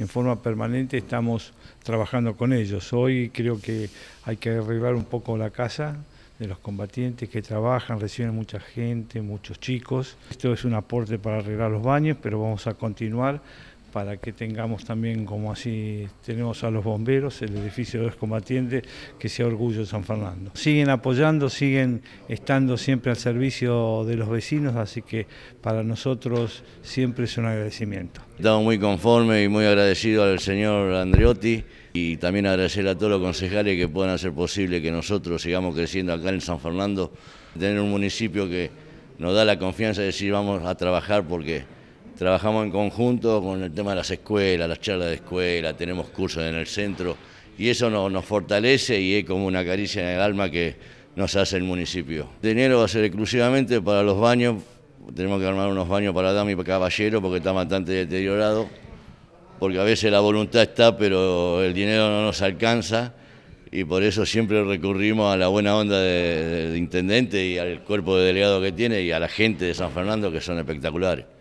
en forma permanente estamos trabajando con ellos. Hoy creo que hay que arreglar un poco la casa de los combatientes que trabajan, reciben mucha gente, muchos chicos. Esto es un aporte para arreglar los baños, pero vamos a continuar para que tengamos también, como así tenemos a los bomberos, el edificio de los combatientes, que sea orgullo de San Fernando. Siguen apoyando, siguen estando siempre al servicio de los vecinos, así que para nosotros siempre es un agradecimiento. Estamos muy conformes y muy agradecidos al señor Andreotti y también agradecer a todos los concejales que puedan hacer posible que nosotros sigamos creciendo acá en San Fernando, tener un municipio que nos da la confianza de decir vamos a trabajar porque Trabajamos en conjunto con el tema de las escuelas, las charlas de escuela, tenemos cursos en el centro y eso nos fortalece y es como una caricia en el alma que nos hace el municipio. El dinero va a ser exclusivamente para los baños, tenemos que armar unos baños para dama y para caballero porque está bastante deteriorado, porque a veces la voluntad está pero el dinero no nos alcanza y por eso siempre recurrimos a la buena onda del de intendente y al cuerpo de delegado que tiene y a la gente de San Fernando que son espectaculares.